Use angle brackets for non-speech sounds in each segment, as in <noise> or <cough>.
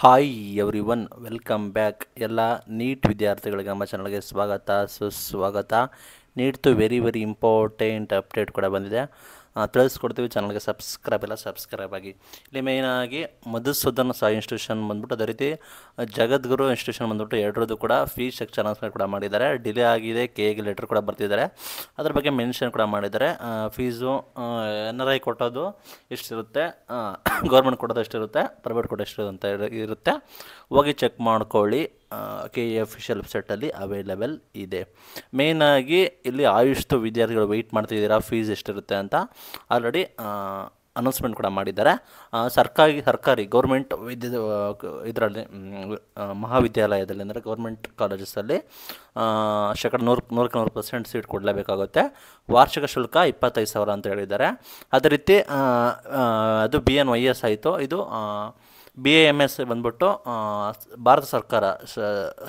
hi everyone welcome back ಎಲ್ಲ NEET ವಿದ್ಯಾರ್ಥಿಗಳಿಗೆ ನಮ್ಮ ಚಾನಲ್ಗೆ ಸ್ವಾಗತ ಸುಸ್ವಾಗತ ನೀಟ್ ತು ವೆರಿ ವೆರಿ ಇಂಪಾರ್ಟೆಂಟ್ ಅಪ್ಡೇಟ್ ಕೂಡ ಬಂದಿದೆ ತಿಳಿಸ್ಕೊಡ್ತೀವಿ ಚಾನಲ್ಗೆ ಸಬ್ಸ್ಕ್ರೈಬ್ ಎಲ್ಲ ಸಬ್ಸ್ಕ್ರೈಬ್ ಆಗಿ ಇಲ್ಲಿ ಮೇಯ್ನಾಗಿ ಮಧುಸೂದನ್ ಸಹ ಇನ್ಸ್ಟಿಟ್ಯೂಷನ್ ಬಂದ್ಬಿಟ್ಟು ಅದೇ ರೀತಿ ಜಗದ್ಗುರು ಇನ್ಸ್ಟಿಟ್ಯೂಷನ್ ಬಂದ್ಬಿಟ್ಟು ಎರಡರದ್ದು ಕೂಡ ಫೀ ಅನೌನ್ಸ್ಮೆಂಟ್ ಕೂಡ ಮಾಡಿದ್ದಾರೆ ಡಿಲೇ ಆಗಿದೆ ಕೆ ಕೆಗೆ ಲೆಟ್ರ್ ಕೂಡ ಬರ್ತಿದ್ದಾರೆ ಅದ್ರ ಬಗ್ಗೆ ಮೆನ್ಷನ್ ಕೂಡ ಮಾಡಿದ್ದಾರೆ ಫೀಸು ಎನ್ ಆರ್ ಐ ಕೊಟ್ಟೋದು ಎಷ್ಟಿರುತ್ತೆ ಗೌರ್ಮೆಂಟ್ <coughs> ಕೊಡೋದು ಎಷ್ಟಿರುತ್ತೆ ಪ್ರೈವೇಟ್ ಕೊಡೋ ಎಷ್ಟಿರುತ್ತೆ ಅಂತ ಇರುತ್ತೆ ಹೋಗಿ ಚೆಕ್ ಮಾಡ್ಕೊಳ್ಳಿ ಕೆ ಎ ಅಫಿಷಿಯಲ್ ವೆಬ್ಸೈಟಲ್ಲಿ ಅವೈಲೇಬಲ್ ಇದೆ ಮೇಯ್ನಾಗಿ ಇಲ್ಲಿ ಆಯುಷ್ತು ವಿದ್ಯಾರ್ಥಿಗಳು ವೆಯ್ಟ್ ಮಾಡ್ತಿದ್ದೀರಾ ಫೀಸ್ ಎಷ್ಟಿರುತ್ತೆ ಅಂತ ಆಲ್ರೆಡಿ ಅನೌನ್ಸ್ಮೆಂಟ್ ಕೂಡ ಮಾಡಿದ್ದಾರೆ ಸರ್ಕಾರಿ ಸರ್ಕಾರಿ ಗೌರ್ಮೆಂಟ್ ವಿದ್ಯ ಇದರಲ್ಲಿ ಮಹಾವಿದ್ಯಾಲಯದಲ್ಲಿ ಅಂದರೆ ಗೌರ್ಮೆಂಟ್ ಕಾಲೇಜಸ್ಸಲ್ಲಿ ಶೇಕಡ ನೂರು ನೂರಕ್ಕೆ ನೂರು ಪರ್ಸೆಂಟ್ ಸೀಟ್ ಕೊಡಲೇಬೇಕಾಗುತ್ತೆ ವಾರ್ಷಿಕ ಶುಲ್ಕ ಇಪ್ಪತ್ತೈದು ಸಾವಿರ ಅಂತ ಹೇಳಿದ್ದಾರೆ ಅದೇ ರೀತಿ ಅದು ಬಿ ಎನ್ ವೈ ಎಸ್ ಆಯಿತು ಇದು ಬಿ ಎ ಎಮ್ ಎಸ್ ಬಂದ್ಬಿಟ್ಟು ಭಾರತ ಸರ್ಕಾರ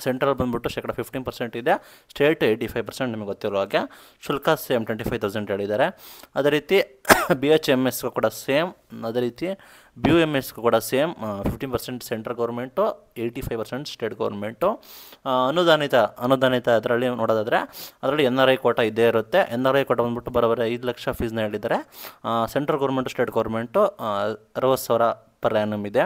ಸೆಂಟ್ರಲ್ ಬಂದ್ಬಿಟ್ಟು ಶೇಕಡ ಫಿಫ್ಟೀನ್ ಪರ್ಸೆಂಟ್ ಇದೆ ಸ್ಟೇಟ್ ಏಯ್ಟಿ ಫೈವ್ ಪರ್ಸೆಂಟ್ ನಿಮಗೆ ಗೊತ್ತಿರೋ ಹಾಗೆ ಶುಲ್ಕ ಸೇಮ್ ಟ್ವೆಂಟಿ ಫೈವ್ ತೌಸಂಡ್ ಹೇಳಿದ್ದಾರೆ ಅದೇ ರೀತಿ ಬಿ ಎಚ್ ಎಮ್ ಎಸ್ಗೂ ಕೂಡ ಸೇಮ್ ಅದೇ ರೀತಿ ಬಿ ಯು ಎಮ್ ಎಸ್ಗೂ ಕೂಡ same fifteen percent central government eighty five percent state government ಅನುದಾನಿತ ಅನುದಾನಿತ ಅದರಲ್ಲಿ ನೋಡೋದಾದರೆ ಅದರಲ್ಲಿ ಎನ್ ಆರ್ ಐ ಕೋಟ ಇದ್ದೇ ಇರುತ್ತೆ ಎನ್ ಆರ್ ಐ ಕೋಟ ಬಂದ್ಬಿಟ್ಟು ಬರೋಬ್ಬರ ಐದು ಲಕ್ಷ ಫೀಸ್ನ ಹೇಳಿದ್ದಾರೆ ಸೆಂಟ್ರಲ್ ಗೌರ್ಮೆಂಟು ಸ್ಟೇಟ್ ಗೌರ್ಮೆಂಟು ಅರವತ್ತು ಸಾವಿರ ಪರ್ ಆ್ಯನಮ್ ಇದೆ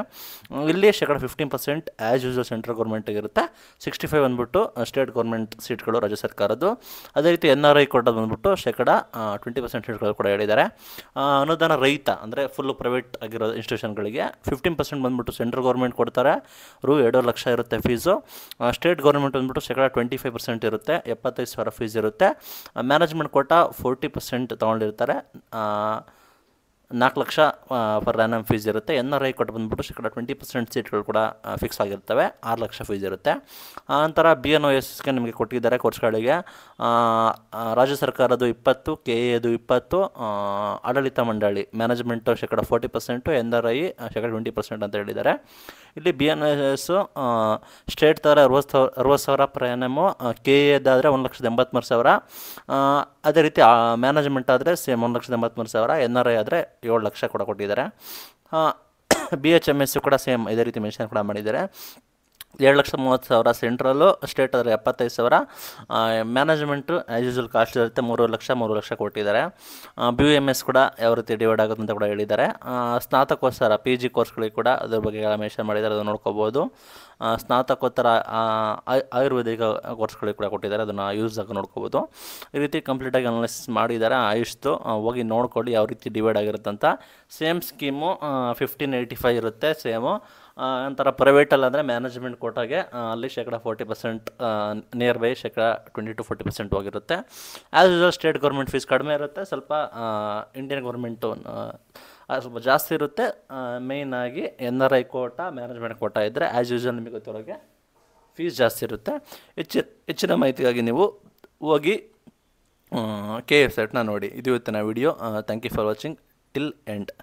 ಇಲ್ಲಿ ಶೇಕಡ fifteen percent as usual central ಗೌರ್ಮೆಂಟಿಗೆ ಇರುತ್ತೆ ಸಿಕ್ಸ್ಟಿ ಫೈವ್ ಬಂದ್ಬಿಟ್ಟು ಸ್ಟೇಟ್ ಗೌರ್ಮೆಂಟ್ ಸೀಟ್ಗಳು ರಾಜ್ಯ ಸರ್ಕಾರದ್ದು ಅದೇ ರೀತಿ ಎನ್ ಆರ್ ಐ ಕೋಟದ ಬಂದ್ಬಿಟ್ಟು ಶೇಕಡ ಟ್ವೆಂಟಿ ಪರ್ಸೆಂಟ್ ಸೀಟ್ಗಳು ಕೂಡ ಹೇಳಿದ್ದಾರೆ ಅನುದಾನ ರೈತ ಅಂದರೆ ಫುಲ್ಲು ಪ್ರೈವೇಟ್ ಆಗಿರೋ ಇನ್ಸ್ಟಿಟ್ಯೂಷನ್ಗಳಿಗೆ ಫಿಫ್ಟೀನ್ ಪರ್ಸೆಂಟ್ ಬಂದ್ಬಿಟ್ಟು ಸೆಂಟ್ರಲ್ ಗೌರ್ಮೆಂಟ್ ಕೊಡ್ತಾರೆ ರು ಎರಡು ಲಕ್ಷ ಇರುತ್ತೆ ಫೀಸು ಸ್ಟೇಟ್ ಗೌರ್ಮೆಂಟ್ ಬಂದ್ಬಿಟ್ಟು ಶೇಕಡ ಟ್ವೆಂಟಿ ಫೈವ್ ಪರ್ಸೆಂಟ್ ಇರುತ್ತೆ ಎಪ್ಪತ್ತೈದು ಸಾವಿರ ಫೀಸ್ ಇರುತ್ತೆ ಮ್ಯಾನೇಜ್ಮೆಂಟ್ ಕೋಟ ಫೋರ್ಟಿ ಪರ್ಸೆಂಟ್ ತೊಗೊಂಡಿರ್ತಾರೆ ನಾಲ್ಕು ಲಕ್ಷ ಪರ್ ಎಮ್ ಫೀಸ್ ಇರುತ್ತೆ ಎನ್ ಆರ್ ಐ ಕೊಟ್ಟು ಬಂದುಬಿಟ್ಟು ಶೇಕಡ ಟ್ವೆಂಟಿ ಪರ್ಸೆಂಟ್ ಸೀಟ್ಗಳು ಕೂಡ ಫಿಕ್ಸ್ ಆಗಿರ್ತವೆ ಆರು ಲಕ್ಷ ಫೀಸ್ ಇರುತ್ತೆ ನಂತರ ಬಿ ಎನ್ ಒ ಎಸ್ಗೆ ನಿಮಗೆ ಕೊಟ್ಟಿದ್ದಾರೆ ಕೋರ್ಸ್ಗಳಿಗೆ ರಾಜ್ಯ ಸರ್ಕಾರದ್ದು ಇಪ್ಪತ್ತು ಕೆ ಎದು ಇಪ್ಪತ್ತು ಆಡಳಿತ ಮಂಡಳಿ ಮ್ಯಾನೇಜ್ಮೆಂಟು ಶೇಕಡ forty percent N R I ಶೇಕಡ ಟ್ವೆಂಟಿ ಪರ್ಸೆಂಟ್ ಅಂತ ಹೇಳಿದ್ದಾರೆ ಇಲ್ಲಿ ಬಿ ಎನ್ ಎಸ್ಸು ಸ್ಟೇಟ್ ಥರ ಅರವತ್ತು ಸಾವಿರ ಅರವತ್ತು ಸಾವಿರ ಪರ್ ಎನಮು ಕೆ ಎದಾದರೆ ಒಂದು ಲಕ್ಷದ ಎಂಬತ್ತ್ಮೂರು ಸಾವಿರ ಅದೇ ರೀತಿ ಮ್ಯಾನೇಜ್ಮೆಂಟ್ ಆದರೆ ಸೇಮ್ ಒಂದು ಲಕ್ಷದ ಎಂಬತ್ತ್ಮೂರು ಸಾವಿರ ಎನ್ ಆರ್ ಐ ಆದರೆ ಏಳು ಲಕ್ಷ ಕೂಡ ಕೊಟ್ಟಿದ್ದಾರೆ ಬಿ ಎಚ್ ಎಮ್ ಎಸ್ಸು ಕೂಡ ಸೇಮ್ ಇದೇ ರೀತಿ ಮೆನ್ಷನ್ ಕೂಡ ಮಾಡಿದ್ದಾರೆ ಎರಡು ಲಕ್ಷ ಮೂವತ್ತು ಸಾವಿರ ಸೆಂಟ್ರಲ್ಲು ಸ್ಟೇಟ್ ಆದರೆ ಎಪ್ಪತ್ತೈದು ಸಾವಿರ ಮ್ಯಾನೇಜ್ಮೆಂಟು ಆ್ಯಸ್ ಯೂಸ್ವಲ್ ಕಾಸ್ಟ್ ಇರುತ್ತೆ ಮೂರು ಲಕ್ಷ ಮೂರು ಲಕ್ಷ ಕೊಟ್ಟಿದ್ದಾರೆ ಬಿ ಯು ಎಮ್ ಎಸ್ ಕೂಡ ಯಾವ ರೀತಿ ಡಿವೈಡ್ ಆಗುತ್ತೆ ಅಂತ ಕೂಡ ಹೇಳಿದ್ದಾರೆ ಸ್ನಾತಕೋತ್ತರ ಪಿ ಜಿ ಕೋರ್ಸ್ಗಳಿಗೆ ಕೂಡ ಅದ್ರ ಬಗ್ಗೆ ಎಲ್ಲ ಮೆನ್ಷನ್ ಮಾಡಿದ್ದಾರೆ ಅದನ್ನು ನೋಡ್ಕೋಬೋದು ಸ್ನಾತಕೋತ್ತರ ಆಯುರ್ವೇದಿಕ ಕೋರ್ಸ್ಗಳಿಗೆ ಕೂಡ ಕೊಟ್ಟಿದ್ದಾರೆ ಅದನ್ನು ಯೂಸ್ ಆಗಿ ನೋಡ್ಕೋಬೋದು ಈ ರೀತಿ ಕಂಪ್ಲೀಟಾಗಿ ಅನಾಲಿಸಿಸ್ ಮಾಡಿದ್ದಾರೆ ಆಯುಷ್ದು ಹೋಗಿ ನೋಡ್ಕೊಂಡು ಯಾವ ರೀತಿ ಡಿವೈಡ್ ಆಗಿರುತ್ತೆ ಅಂತ same scheme fifteen eighty five ಇರುತ್ತೆ ಸೇಮು ನಂತರ ಪ್ರೈವೇಟಲ್ಲಿ ಅಂದರೆ ಮ್ಯಾನೇಜ್ಮೆಂಟ್ ಕೋಟಾಗೆ ಅಲ್ಲಿ ಶೇಕಡ ಫೋರ್ಟಿ ಪರ್ಸೆಂಟ್ ನಿಯರ್ ಬೈ ಶೇಕಡ ಟ್ವೆಂಟಿ ಟು ಫೋರ್ಟಿ ಪರ್ಸೆಂಟ್ ಹೋಗಿರುತ್ತೆ as usual state government fees ಕಡಿಮೆ ಇರುತ್ತೆ ಸ್ವಲ್ಪ ಇಂಡಿಯನ್ ಗೌರ್ಮೆಂಟು ಸ್ವಲ್ಪ ಜಾಸ್ತಿ ಇರುತ್ತೆ ಮೇಯ್ನಾಗಿ N R I quota management quota ಇದ್ದರೆ ಆ್ಯಸ್ ಯೂಸಲ್ ನಿಮಗೆ ಗೊತ್ತಿರೋಗೆ ಫೀಸ್ ಜಾಸ್ತಿ ಇರುತ್ತೆ ಹೆಚ್ಚು ಹೆಚ್ಚಿನ ಮಾಹಿತಿಗಾಗಿ ನೀವು ಹೋಗಿ ಕೆ ಎಫ್ ಸೆಟ್ನ ನೋಡಿ ಇದು ಇವತ್ತಿನ video thank you for watching till end